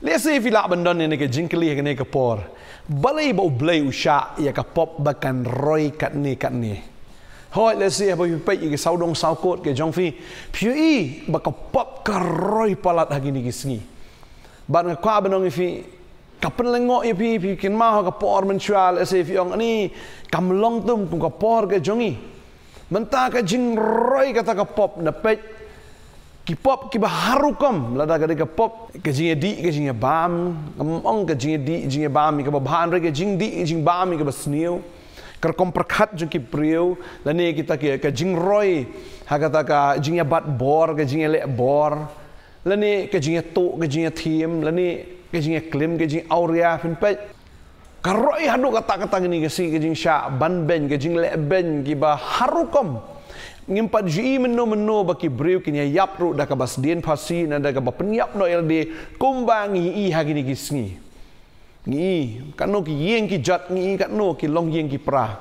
Let's say if you like bandon ini ke jingkli ke ni ke por. Balai bau blai usha ya ke pop bakan roy kat ni kat ni. Hoi let's say apa you pay ke saudong saukot ke jongfi. Piu i bakan pop ke roy palat hagi ni kisni. Ba nga kwa bandon ifi kapan lengo ya pi pi kin ma ke por mensual let's say if yang ni kam long tum ku ke por ke jongi. mentah ke jing roy kata ke pop na pay K-pop kibah harukom lada kada ke pop ke jingye di ke jingye bam ngong ke jingye di jingye bam ke ba bahan ke jing di jing bam ke ba sniu ker kom perkat jing ki priu lani kita ke ke jing roy ha kata ka jingye bat bor ke jingye le bor lani ke jingye tu ke jingye tim lani ke jingye klim ke jing aurea fin pe ka roy hadu kata kata ni ke si ke jing sha ban ben ke jing le ben ki ba harukom ngimpat ji menno menno baki brew kinya yapro da kabas den pasi na da kabas penyap no ld kumbang i i hagi ni gisni ngi kanno ki yeng ki jat ngi kanno ki long yeng ki pra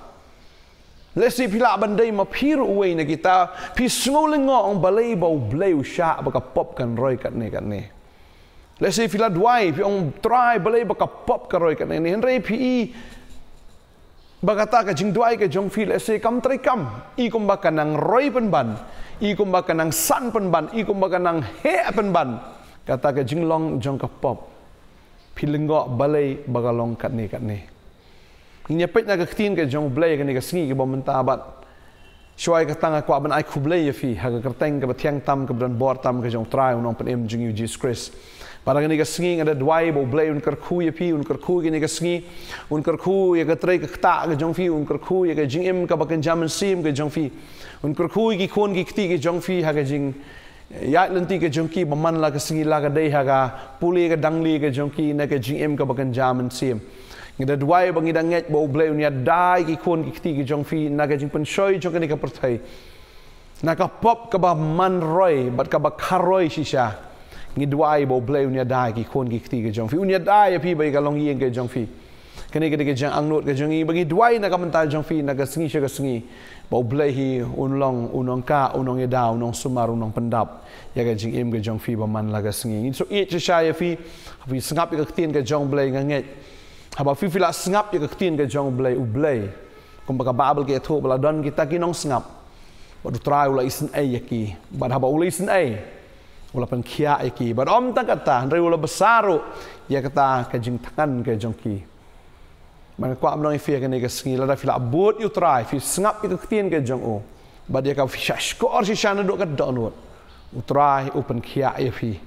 lesi pila bandai ma phir uwei na kita pi smoling ngo ang balai ba blai u sha ba ka pop kan roi kat ne kat ne lesi pila dwai pi ong try balai ba ka pop ka roi kat ne ne hendrei pi bagata ka jing duai ka jong feel ese kam tri kam i kumba ka nang roi pen ban i kumba ka nang san pen ban i kumba ka nang he pen ban kata ka jing long jong ka pop pilengo balai bagalong kat ni kat ni nya pet na ka khtin ka jong blai ka ni ka singi ka bom menta Shuai ka tanga kwa ban ai kublei ya e ha ka kerteng ka batiang tam ka ban bor tam ka jong trai unong pan emjing yu jis kris. Para ka niga singi ngada dwai bo blei un karku ya e fi un karku ka niga singi un karku ya e ka trai ka kta ka jong fi un karku ya ka jing em ka bakan jaman sim ka jong fi un karku ki kon ki kti ka jong fi ha ka jing eh, ya lenti ka jong ki baman la ka singi la ka dei ha ka puli ka dangli ka jong ki na ka jing em ka bakan jaman sim ngida dwai ba ngida ngai bo blew ni dai ki kun ki ti fi na jing pen shoi jong ni ka pertai na ka pop ka man roy, bat ka ba karoi si sha ngidwai bo blew ni dai ki kun ki ti ki jong fi unya dai ya pi ba ka ieng yeng ka jong fi ka ni ka ka jang ang not ka jong i ba dwai na ka mentai jong fi na ka singi sha ka singi hi un unong ka unong ida ya unong sumar unong pendap ya ka jing im ka jong fi ba man lagi ka singi so i sih sya ya fi fi sngap ka ktin ka jong blew Haba fifi la sengap ya ketin ke jong blay u blay. Kom baka babel ke tu bala don kita ki nong sengap. Badu trai ula isen ai ya ki. Bad haba ula isen ai. Ula pen kia ya ki. Bad om tang kata ndai ula besaru ya kata ke jing tangan ke jong ki. Mana kwa am nong ifi ya kene ke sengi lada fila abut you try fi sengap ya ketin ke jong u. Bad ya ka fi shashko or shishana do ka download. U trai u kia ya fi.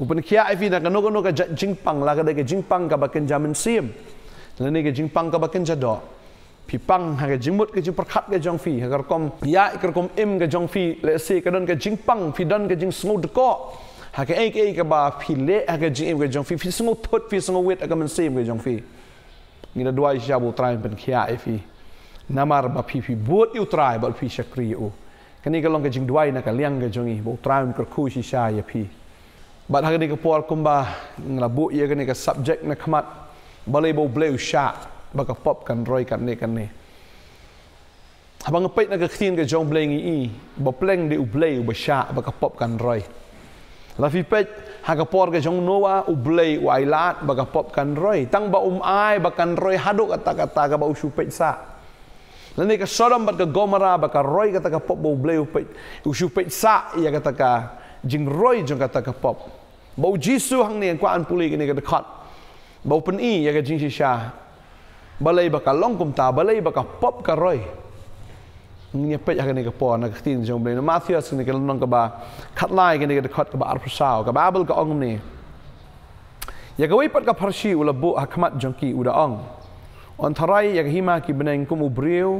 Upan kia ifi na kanu kanu ka jingpang la kada ka jingpang ka bakin jamin sim. Lene ka jingpang ka bakin jado. Pi pang ha ka jingmut ka jingperkat ka jong fi. Ha kom ya ikar kom im ka jong fi le se ka don ka jingpang fi don ka jing smooth ko. Ha ka ek ek ka ba fi le ha ka jing im ka jong fi fi smooth thot fi smooth wet ka man sim ka jong fi. Ngina dua isha bu trai pen kia ifi. Namar ba fi fi buat yu trai ba fi shakri u. Kani ka long ka jing dua ina ka liang ka jong i bu trai pen ka kushi sha ya fi but hagani ke por kumba ngla bu ye gani ke subject na khmat balai bo blue shot ba ka pop kan roy kan ni kan ni. habang pe nak ke khin ke jong blengi i ba pleng de u blai ba sha ba ka pop kan roy. la fi pe ha ka por ke jong noa u blai u ailat ba ka pop kan roy. tang ba um ai ba kan roi hado kata kata ka ba u sa la ne ke sodom ba ka gomara ba ka roi kata ke pop bo blai u u shupe sa ya kata ka jing roi jong kata ke pop บูจิสูฮังเนียงกว่าอันปุลีกันเนี่ยก็คัดบูเป็นอียังก็จิงชิชาบัลเลยบักลองกุมตาบัลเลยบักป๊อปกะรอยเงี้ยเป็ดยังกันเนี่ยก็ปอนักทีนจงเบลนมาธิอัสกันเนี่ยก็ลองกับบาคัดไล่กันเนี่ยก็คัดกับบาอัลพุชาวกับบาเบลกับองค์นี้ยังก็วิปัสกับพระชีอุลบุฮักมัดจงกีอุดาองอันทรายยังหิมะกิบเนียงกุมอุบริว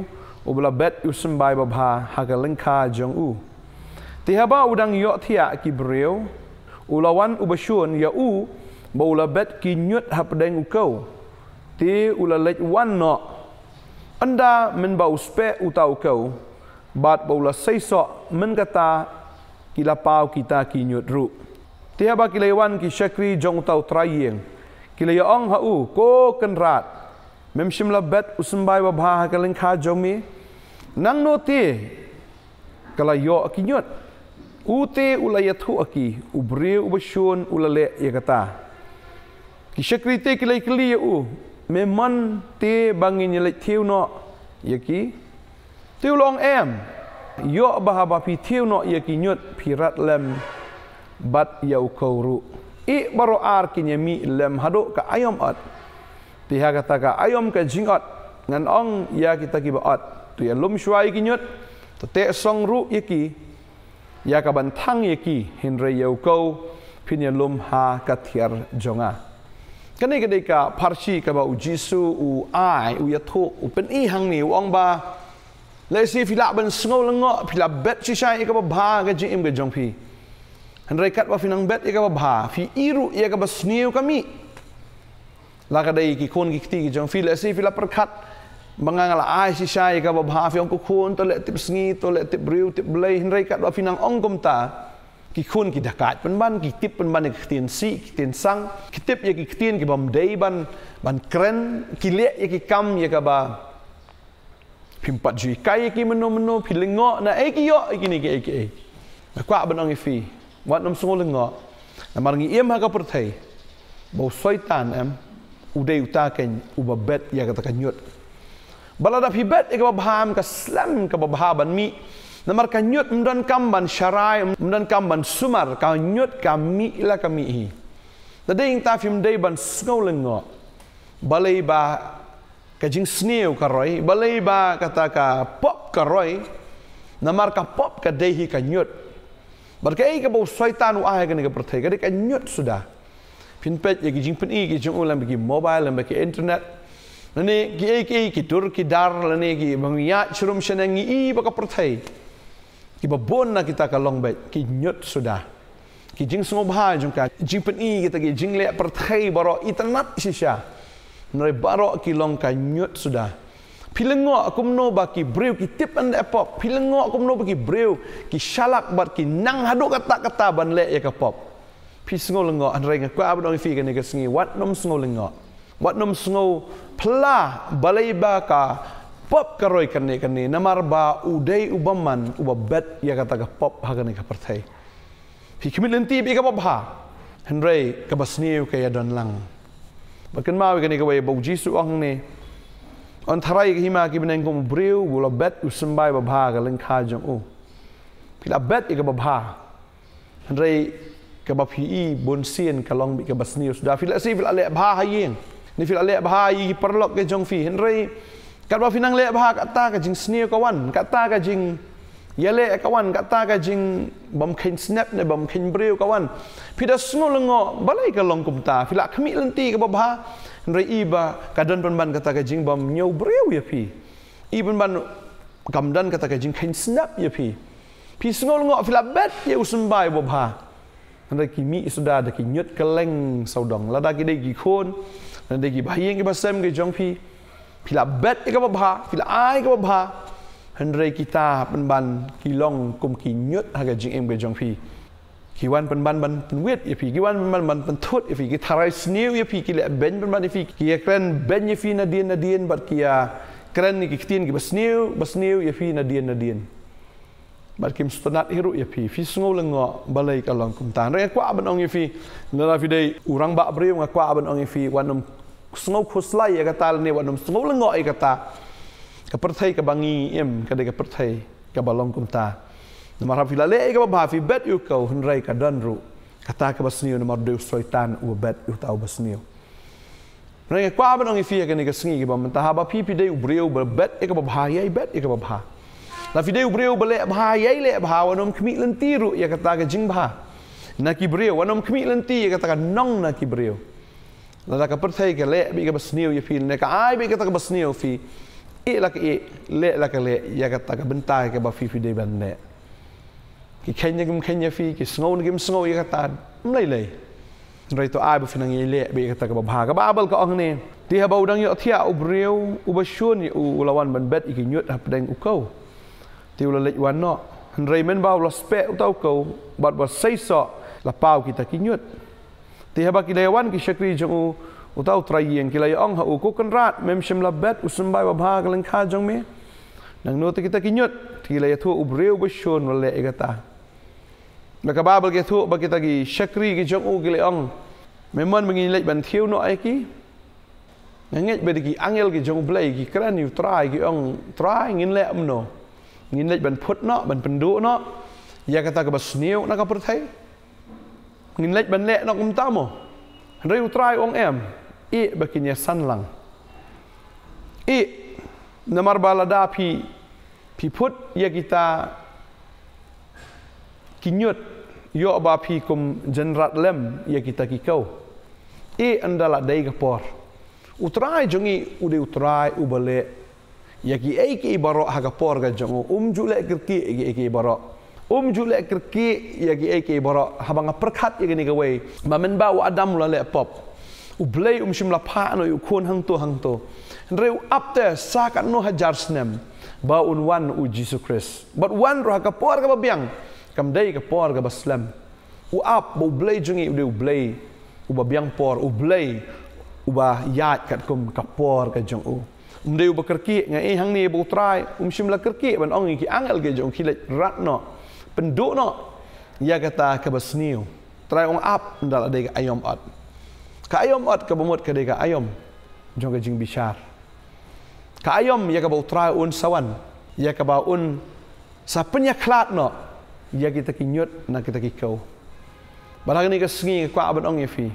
อุบลาเบตยุสมบายบับฮาฮักลังคาจงอูที่ฮะบ้าอุดังยอทิยะกิบริว ulawan ubashun ya u baulabet kinyut hapdeng ukau ti ulalet wan no anda men ba uspe utau kau, bat baula seiso men kata kila pau kita kinyut ru ti haba kila iwan ki syakri jong tau traying kila ya ong ha u ko kenrat mem shimla bet usmbai ba bha ha kaleng kha jomi nang no ti kala yo kinyut Ute ula yathu aki, ubre uba shun ula le yakata. Kishakri te kilai kili ya u, me man te bangin yalai teo no yaki. Teo long em, yo bahaba pi teo no yaki nyut pirat lem bat yau kauru. I baro ar kinye mi lem hadok ka ayom at. Tiha kata ka ayom ka jingat, ngan ong ya kita kiba at. Tu ya lum shuai kinyut, tu te song ru yaki, ya kaban thang ye ki hin yau ko phin lum ha ka thiar jonga kane ke dei ka ka ba u jisu u ai u yatho u pen i hang ni wong ba le si phila ban sngo lengo phila bet chi shai ka ba bha ga ji im ga jong phi hin kat ba finang bet ka ba bha phi iru ya ka ba sniu kami la ka dei ki kon ki ti ki jong phi le si phila prakhat mangangal ai si sai ka ba bhafi ong kukhun to le tip sngi to le tip riu tip blei hin ka ba finang ong ta ki khun ki dakat pen ban ki tip pen ban ki tin si ki tin sang ki tip ye ki tin ki bam dei ban ban kren ki le ye ki kam ye ka ba pimpat ji kai ki menu meno pi lengo na e ki yo e ki ni ki e ki ba kwa ban ong fi wat nom sungol lengo na mar ngi em ha ka per bo soitan em udai utaken ubabet ya ka ta nyut balada fi bet e ka bham ka slam ka ba bhaban mi na mar ka nyut mdon kam ban sharai mdon kam ban sumar ka nyut ka mi la ka mi hi da de ing ta fim de ban snowling ngo balai ba ka jing sneu ka roi balai ba kata ka pop ka roi na mar ka pop ka de hi ka nyut bar ka e ka bo shaitan u ahe ka ne ka prathe ka de ka nyut sudah Pinpet, ya gijing pun i, gijing ulam, gijing mobile, gijing internet, Lani ki ai ki ki tur ki dar lani ki bang ya churum shenang i ba ka Ki ba bon na kita ka long bait ki nyot suda. Ki jing sungo bha jung ka jipen i kita ki jing le prthai baro itanat sisha. Nore baro ki long ka nyot suda. Pilengo akum no ba ki brew ki tip and the pop. Pilengo akum no ba ki brew ki shalak bar ki nang hado kata kata ban le ya ka pop. Pisngo lengo andre nga abdo ngi fi ka ne ka sngi wat nom sngo lengo wat nom sngo phla balai ba ka pop karoi kanne kanne namar ba udai ubaman uba bet ya kata ka pop ha kanne ka parthai phi khimi lenti bi ka bha henrei ka basni ka yadon lang bakin mawe wi kanne ka wai bau jisu ang ne on tharai ki ma ki bnen kom breu ula bet u sambai ba bha ka leng kha jong u phi bet ka ba bha henrei ka ba phi i bi ka basni u sudafil ale bha ni fil alek bahai perlok ke jong fi henrei kalau finang lek bahai kata ke jing senior kawan kata ke jing yale kawan kata ke jing bom kain snap ne bom kain brio kawan pida sungu lengo balai ke long kumta filak kami lenti ke babha henrei iba kadon penban kata ke jing bom nyau brio ya fi Iban ban kamdan kata ke jing kain snap ya fi pi sungu lengo filak bet ya usumbai babha Hendak kimi isudah ada kinyut keleng saudong. Lada kita gikun. ਨਾ ਦੇਗੀ ਭਾਈਏ ਕੇ ਬਸਮ ਕੇ ਜੰਫੀ ਫਿਲਾ ਬੈਤ ਇਕ ਬਭਾ ਫਿਲਾ ਆਇ ਕੇ ਬਭਾ ਹੰਰੇ ਕੀਤਾ ਪਨਬਨ ਕੀ ਲੋਂਗ ਕੁਮ ਕੀ ਨਿਉਤ ਹਗਾ ਜਿੰਗ ਇਮ ਕੇ ਜੰਫੀ ki wan pen ban ban pen wet ye pi ki wan ban ban pen thut ye pi ki tharai sneu ye pi ki le ben ban ban ye pi ki ye kren ben ye pi na dien na dien bat ki ya kren ni ki ktin ki basneu basneu ye pi na dien na dien bat kim stanat hiru ye pi fi sungo le ngo balai ka long kum tan re kwa ban ong ye pi na la fi dei urang ba bre ngo kwa ban ong ye pi wanum Sungguh khuslai ya kata tal ne wanum sungo lengo e ya ka ta ka em ka kepertai kebalong kumta. ka balong kum ta na mar hafila le e ya ka ba fi bet you ko hun rai ka dan ru ka ta u bet u ta basniu Nah, kau apa nongi fia ya kene ke sengi mentah Tahu apa pipi dayu breu berbet? kata bahaya ibet? Eka bahaya? Nah, fia dayu breu bela bahaya ile bah. Wanum kmi lentiru ya kata ke bah? Nah, kibreu, wanum kmi lenti ya kata kan nong nah kibreu la la ka par thai ka le bi ka basniu ye fil ne ka ai bi ka ta ka basniu fi e la ka lah e le la ka le ya ka ta ka ben ta ka ba fi fi de ban ne ki khen ye gim khen ye fi ki snow ne gim snow ye ka ta mlai lai rai to ai bu fi nang ye le bi ka ta ka ba bha ka ba bal ka ang ne ti ha ba u dang ye athia u breu u ba shun ye u lawan ban bet i ki nyut ha pdeng u ko ti lah u la le wan no rai men ba u la spe u ta u ba ba sai so la pau ki ta ki nyut ti haba kilewan ki shakri jong utau trayen kilay ong ha uku kan rat mem shim la bet usum bai ba bhag lang kha jong me nang no ti kita kinyot kilay thu ubreu bo shon wala egata na ka babal ge thu ba kita gi shakri gi jong u kilay ong mem man mengin lek ban thiu no ai ki nangit be di angel gi jong blai gi kran yu try gi ong try ngin le amno ngin lek ban phut no ban pendu no ya kata ke basniu na ka perthai Ngin lech nak lek nok um ta mo. em. I baginya san lang. I namar balada pi pi put ye kita kinyut yo ba kum jenrat lem ye kita ki I andala dai gapor. Utrai jungi udah utrai ubale ye ki ai ki baro ha gapor ga um jungu ki ki ki baro um jule kerki ya ki ek borok habang perkat ya gini gawe ma men ba wa adam la pop u blei um shim la pa no yu kun hang to hang to re u up te sak no hajar snem ba un wan u jesus christ but wan ro ka por ka biang kam dei ka por ka baslam u up bo blei jungi u de u u ba biang por u blei u ba yat kat kum ka por ka jung u Mereka berkerkik dengan eh hang ni berutrai. Mereka um berkerkik dengan orang ki angal ke jauh kilat ratna penduk nak ia kata ke besniu try on up dalam dega ayam at ka ayam at ke bomot ke dega ayam jong jing bisar ka ayam ia ke try on sawan ia ke on un sapenya kelat no ia kita kinyut nak kita kikau barang ni ke sengi ke kwa abang ong fi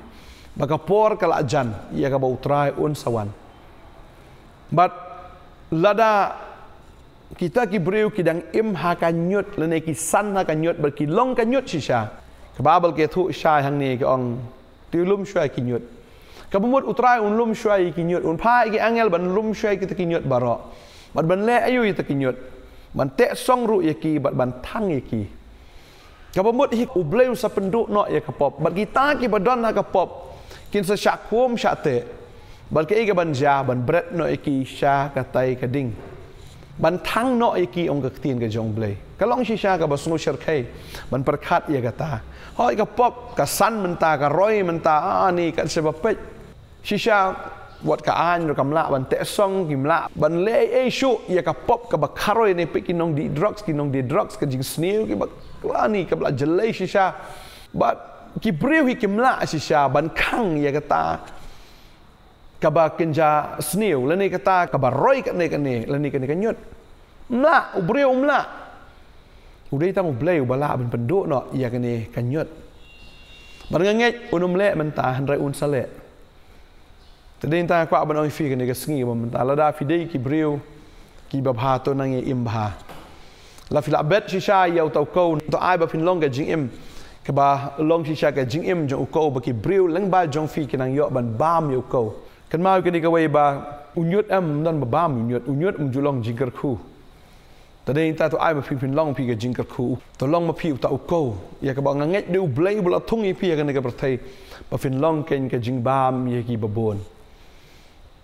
baka por kala jan ia ke try on sawan but lada kita ki breu ki dang im ha ka nyut le ne ki san ha ka nyut ber ki long ka nyut si sha ka ba ke thu sha hang ne ki ong ti lum shwa ki nyut ka bu utrai un lum shwa ki nyut un pha ki angel ban lum shwa ki ta ki nyut baro bat ban le ayu ki ta ki nyut ban te song ru ye ki bat ban thang ye ki ka bu hi u bleu sa pendu no ye ka pop ber kita ki badon ha ka pop kin sa shakum shate Balkai ke ban jah, ban bret no iki syah katai kading. ding. Bantang no e ki ong ke tin ka jong blay ka long shi sha ka basnu ban par khat ye ka ta hoi ka pop ka san man ta ka roi man ta a ni ka se ba pe shi an ro kam la ban te song kim la ban le e shu ye ka pop ka ba ni ne pe di drugs ki di drugs ka jing sneu ki ba la ni ka bla jelai shi sha but ki brew ki kim la shi sha ban kang ye ka ta kaba kenja sniu leni kata kaba roi kene kene leni kene kenyut mla ubri umla udai tamu blai ubala ben pendu no ia kene kenyut barengengek unum le menta handrai un sale tadi inta kwa ben oi fi kene ke sngi ba menta lada fi dei ki briu ki babha to nang e imba la fi la bet si sha ia uta ko to ai ba fin longa jing im kaba long si sha ke jing im jo ko ba ki briu leng ba jong fi kenang yo ban bam yo ko kan mau kini kau iba unyut em non babam unyut unyut mujulong jingker ku tadi ini tato ai mafin fin long pika jingker ku to long mafin uta uko ya kau bang ngeng deu blay bula tungi pia kan kau bertai mafin long ken ke jing bam ya ki babon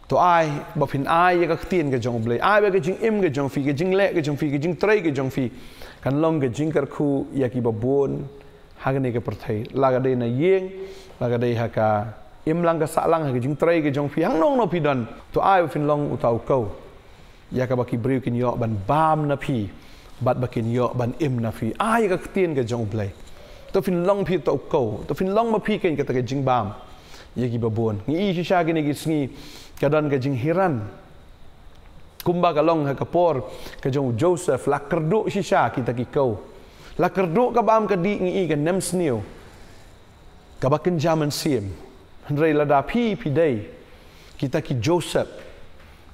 to ai mafin ai ya kau tien ke jong blay ai ke jing em ke jong fi ke jing le ke jong fi ke jing trai ke jong fi kan long ke jingker ku ya ki babon hagne ke pertai laga dei na yeng laga dei haka imlang ka salang ke jing trai ke jong fiang nong no dan to ai fin long utau kau ya ka baki briu kin yo ban bam na pi bat bakin yo ban im na fi ai ka ktien ke jong blai to fin long pi to kau to fin long ma pi ken ka ta ke jing bam ye gi babon ni i shi sha ke ni gi sngi ka dan ke jing hiran kumba ka long ka por ke jong joseph la kerdu shi sha kita ki kau la kerdu ka bam ka di ngi i ke nem sniu ka bakin jaman siem Andrei lada pi pi day. Kita ki Joseph.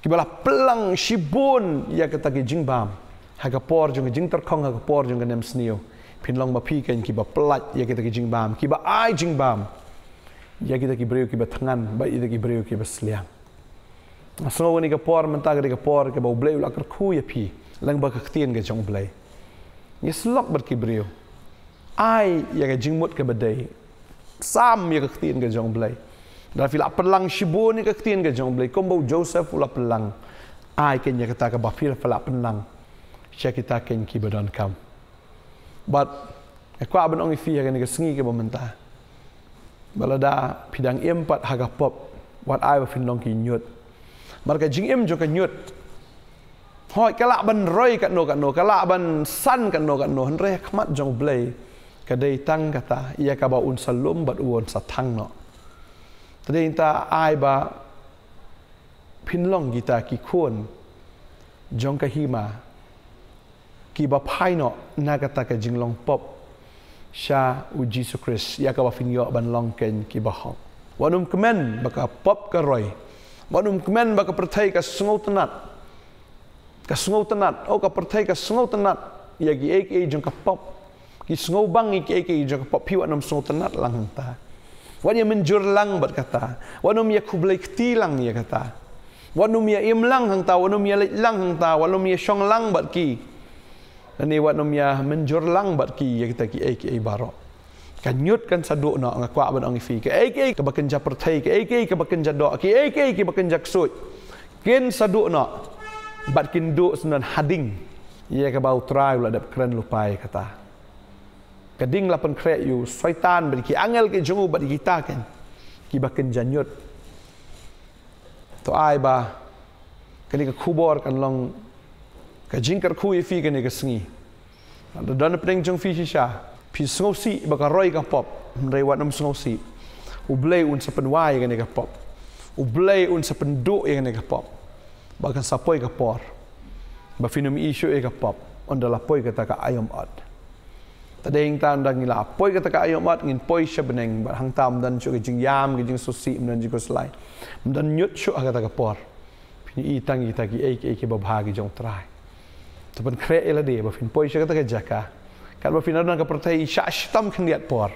Kibala pelang si bon ya kita ki bam Haga por jung jing terkong haga por jung nem sniu. Pinlong ba pi kan ki ba plat ya kita ki jingbam. Ki ba ai bam Ya kita ki breu ki ba tangan ba ida ki breu ki ba sliang. Asno ni ka por mentag ri ka por ke ba ublei ulak ku ya pi. Lang ba ka ktien ke jong blei. Ni slok ber ki Ai ya ka jingmut ke ba day sam ya lah, kaktin ke jong blai da fil apelang shibo ni kaktin ke jong blai kombo joseph ula pelang ai ken ya kata ke ba fil fala pelang sia kita ken ki bedon kam but e kwa ben ongi fi ya ken ke sngi ke bementa balada pidang empat pat haga pop what i fin long ki nyut marka jing em jo ke nyut hoi kala ban roi ka no ka no kala ban san ka no ka no hen re khmat jong blai kadai tang kata ia kaba ba un salum bat uon sa no tadi inta ai ba pin long gita ki khon jong ka hi ki ba phai no na kata ka jing pop sha u jesu chris ia kaba ba fin yo ban long ken ki ba hok wanum kemen ba ka pop ka roi wanum kemen ba ka prathai ka sungut tenat. ka sungut nat o ka prathai ka sungut nat ia gi ek ek jong ka pop ki sungau bang ki ki ki pop piwa nom sungau tenat lang ta wan ye menjur lang bat kata wan nom ye kublek tilang ye kata wan nom ye im lang hang ta wan nom ye lang hang ta wan ye song lang bat ki ani wan ye menjur lang bat ki ye kita ki ki baro kanyut kan, kan sadu nak ngakwa ban ang fi ke ek ek kebakan ja pertai ke ek ek kebakan ja dok ke ek ek kebakan ja ksut ken sadu nak bat kin duk sunan hading ia kebau trial ada keren dap lupai kata Kading lapan kreat you, syaitan beri ki angel ke jengu beri kita kan. Ki bakin janyut. To ai ba, kini ke kubor kan long, ke jingkar ku ifi e kini ke sengi. Ada dana pening jeng fi sisha, pi sengosi baka roi ka pop, merewat nam sengosi. Ublei un sepenwai kini ke pop. Ublei un sependuk e kini ke pop. Bakan sapoi ke por. Bafinum isu kini e ke pop. Ondalapoi kata ka ayam ad. Ayam ad ada yang tan dan ngila poi kata kayo mat ngin poi sya beneng bar hang tam dan syo ke jing yam ke jing susi dan jing kuslai dan nyut syo aga ta kapor pin i tang i tagi ek ek ba bhagi jong trai to pen kre ela de ba poi sya kata ke jaka kal ba fin ada ka pertai sya shtam khin liat por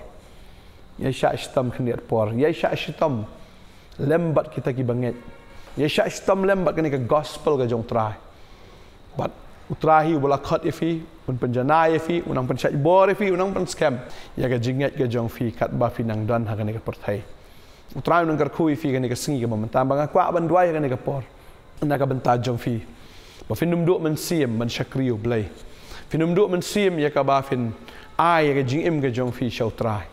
ya sya shtam khin liat por ya sya shtam lembat kita ki banget ya sya shtam lembat kan ke gospel ke jong trai but utrahi bola khat ifi, un penjana efi unang pen chat bor efi unang pen scam ya ga jingat ga jong fi kat ba fi nang dan ha ga portai utrahi unang kar khu efi ga ne ga singi ga mamtam ba ga kwa ban dwai ga ne ga por na ga benta jong fi ba fin num do men siem men shakri blai fin num do men siem ya ka ba fin ai ga jing im ga jong fi shau trai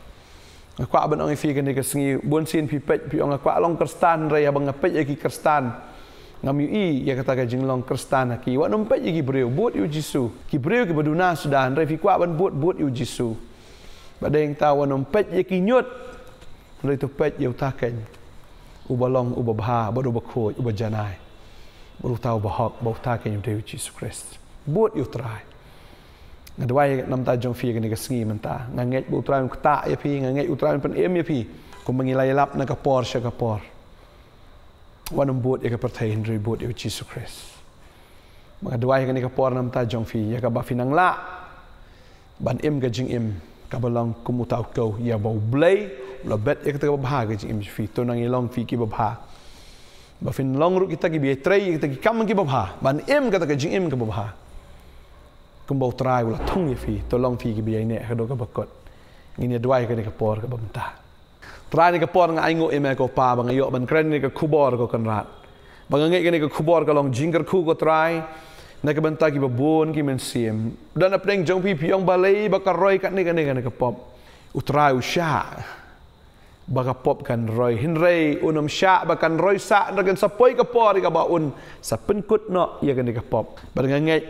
kwa ban ong efi ga ne ga singi bon sin fi pet pi ang kwa long kristan rai ha ba ga ki kristan ngam yu e, i ya kata ka jinglong kristana ki wa nom pet yigi breu bot yu jisu ki breu ki baduna sudan refi kwa ban bot bot yu jisu badeng ta wa nom pet yiki nyot ndai to pet yu ta ken u balong u babha bodu bakho u bajanai bodu ta u bahok bodu ta ken yu deu jisu krist bot yu trai ngadwai nam ta jong fi ni ka sngi man ta ngai bu trai ta yapi ngai u try pen em yapi kum mengilai lap na ka por sha ka por Wanam boot yaka par thai hindri boot yu jesus christ maka dua yaka ni ka nam ta jong fi yaka ba fi nang la ban im ga jing im ka kumutau kau ya ba blay la bet yaka ta ba ga jing im fi to nang ilong fi ki ba ba ba fin long ru kita ki bi trai kita ki kam ki ba ban im ga ta ga jing im ka ba ba trai wala thung fi to long fi ki bi ne ka do ka ba kot dua yaka ni ka ka ba Rai ni ke por ngai ngu email ko pa bang yo ban kren ni ke kubor ko kan rat. Bang ngai ke ni ke kubor ka long jingger ku ko try. Na ke bentak ibu bun ki men sim. Dan apa ning jong pi piong balai ba ka roi kan ni kan ni ke pop. U try u sha. Ba ka pop kan Roy hin rei unum sha ba kan roi sa na kan sapoi ke por ka ba un sa pen kut no ye kan ni ke pop. Ba ngai ngai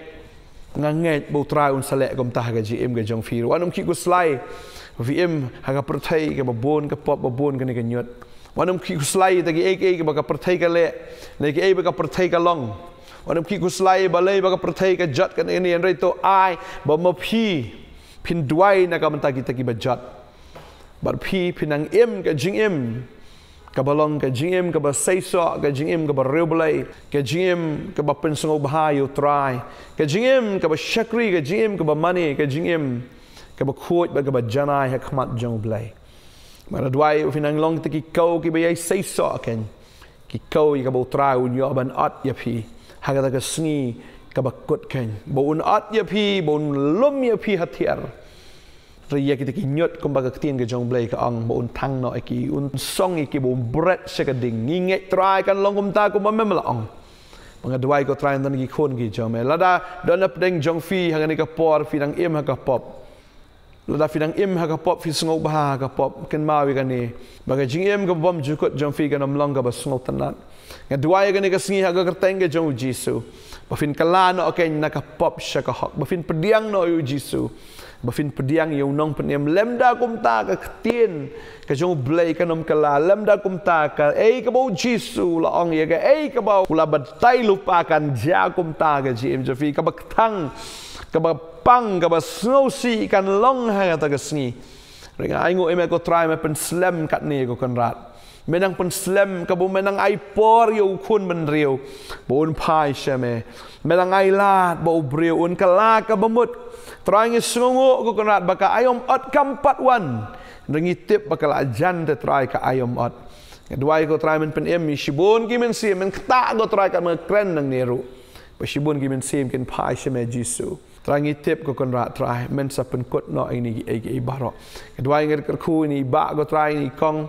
ngai bu try un sa le kom ta ga ji jong pi. Wanum ki ku slai. VM haga pertai ke babon ke pop babon ke ni ke nyot. Wanam ki kuslai tagi ek ek baka pertai ke le. Nek ek baka pertai ke long. Wanam ki kuslai balai baka pertai ke jat ke ni yang reto ai ba mapi pin duai na kam tagi tagi ba jat. Bar pi pinang im ke jing im. Ka balong ke jing im ke ba seiso ke jing im ke ba reo balai ke jing im ke ba pin sungau bahayu try. Ke jing im ke ba shakri ke jing im ke ba money ke jing im. im ke ba khuoj ba ke ba janai ha khmat jong blai mara dwai u finang long te ki kau ki ba yai sei so ken ki kau ye ke ba trai u nyo ban at ye ya phi ha ga ga sni ke ba kut ken bo un at ye ya phi bo un lom ye ya phi ha thiar ri ye ki te ki nyot kom ba ka tien ke jong blai ka ang bo un thang no e ki un song e ki bo un bret se ka ding ngi nge trai kan long kum ta ko ma mem la ang Mga dwai ko trai ndan ki khon e. lada don up ding jong fi ha ga fi nang im ha pop lu da fidang im ha pop fi sungguh ba pop ken ma wi kan bagai jing im ka bom jukut jom fi ka nom long ka ba sungau dua ya kan ni ka singi ha ka kerteng ka jom jisu ba fin kala no ka pop sya ka hok ba pediang no yu bafin pediang yu nong pen im lem da kum ta ka ketin ka jom blai ka nom kala lem da kum ta ka ei ka bau jisu la ong ya ka eh ka bau ula ba tai lupakan ja kumta ta ka jim jom fi ka ba ketang pang ka ba snow si kan long ha ta ka sni ring ai ngo ko try me pen slam kat ni ko kan rat menang pen slam ka bu menang ai por yo khun men riu bon pai she me menang ai lat bo briu un ka la ka ba mut try ngi sungu ko kan rat baka ayom at kam pat wan ring tip baka la jan te try ka ayom at Kedua ko try men pen em shibun ki men si men ta go try ka me kren nang neru. Pa shibun ki men si men pai Terangi tip ko kon rat trai men no ini e e baro. Kedua yang ker ku ini ba go trai ni kong.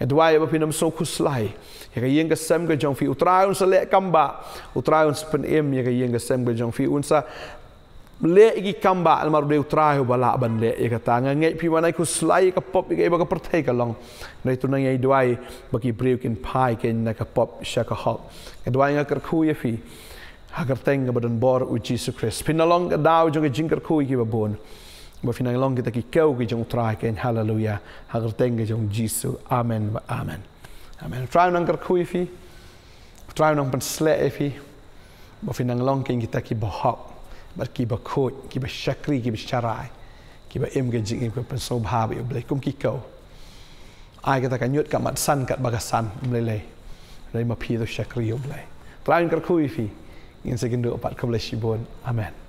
Kedua yang ba pinam so kuslai. yang ka yeng kesem ke jong fi utrai un sele kamba. Utrai un sepen em ya ka yeng kesem ke jong fi un sa kamba al de utrai bala ban le ya ka ngai pi manai kuslai ka pop ke ba ka pertai ka long. Na itu nang yai dwai ba ki pai ken na pop shaka hop. Kedua yang ker ku ya fi agar tenga bod yn bor o Jesus Christ. Pyn along y daw jyng y jyng yr cwy gyda bwn, mae fi'n along gyda chi cew gyda jyng traig ein halleluia, agar tenga e jyng Jesus. Amen, amen. Amen. Traw na'n gyr cwy fi, traw na'n bwn sle e fi, mae fi'n along gyda chi bohoc, mae'r chi bo cwy, chi bo siacri, chi bo siarai, chi bo im gyda jyng yn gwybod sôn bhaf i'w ble, cwm chi cew. Ai gyda ca'n nhw'n gyda'n san gyda'n bagasan, mlele, rei mae pydd o siacri i'w ble. Traw na'n gyr cwy fi, yang saya kena doa. God bless you both. Amen.